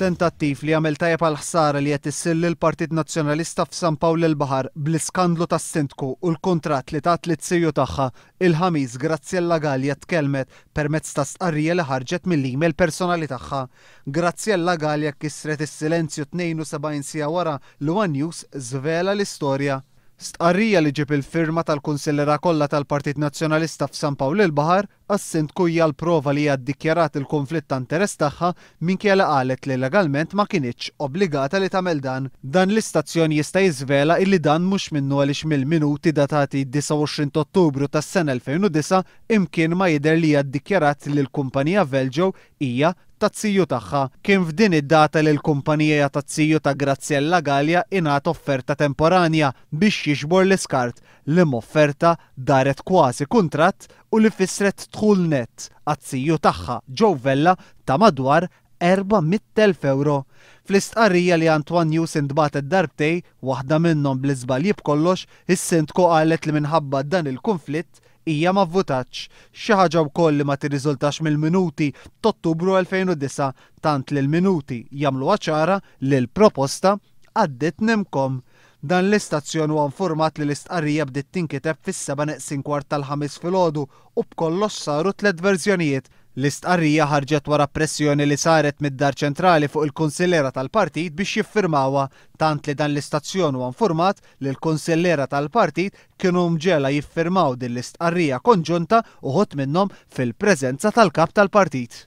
tentattiv li għamel tajab għal ħsara li qed issilli l-Partit Nazzjonalista f'San Pawl il bahar bl-iskandlu tas-Sintku u l kontrat li tat li tsiju tagħha il-ħamis Grazzjella Galja tkellmet permezz ta' stqarrija li ħarġet mill-email personali tagħha. Grazzjella Galja kisret is-silenzju 72 sija wara l One News żvela l-istorja. Stqarrija li ġib il-firma tal-Kunsillera kollha tal-Partit Nazzjonalista f'San Pawl il bahar għassint kujja l-prova li dikjarat il-konflitt ta' interess tagħha minkjela qalet li legalment ma kienieċ obbligata li tagħmel dan. Dan l-istazzjon jista' jiżvela illi dan mhux minnu għaliex mill-minuti datati 29 Ottubru tas-sena 2009 imkien ma jidher li hija dikjarat li l-kumpanija Velġo hija tazziju tagħha. Kien f'din id-data li l-kumpanija tazziju ta' Graziella Galja ingħat offerta temporanja biex jiġbor l-iskart li offerta daret kważi kuntratt u li fissret tħul għazziju tagħha ġew vella ta' madwar 400.000 euro. Fl-istqarrija li Antoine News dbat id-darbtej, waħda minnhom bl izbal kollox, is-sindku qalet li minħabba dan il-konflitt hija ma votaċ. Xi ħaġa wkoll li ma tirriżultax mill-minuti t-Ottubru 2009 tant li l-minuti jamlu ċara li l-proposta għaddit nemkom. Dan l-istazzjon huwa informat li l-istqarrija bdiet tinkiteb fis-seba' neqsin kwart tal-ħamis filgħodu u b'kollox saru tliet verżjonijiet L-istqarrija ħarġet wara pressjoni li saret mid-dar ċentrali fuq il-konsillera tal-partit biex jiffirmawa tant li dan l-istazzjon u informat li l-konsillera tal-partit kienu mġela jiffirmaw din l-istqarrija konġunta uħot minnhom fil-prezenza tal-kap tal-partit.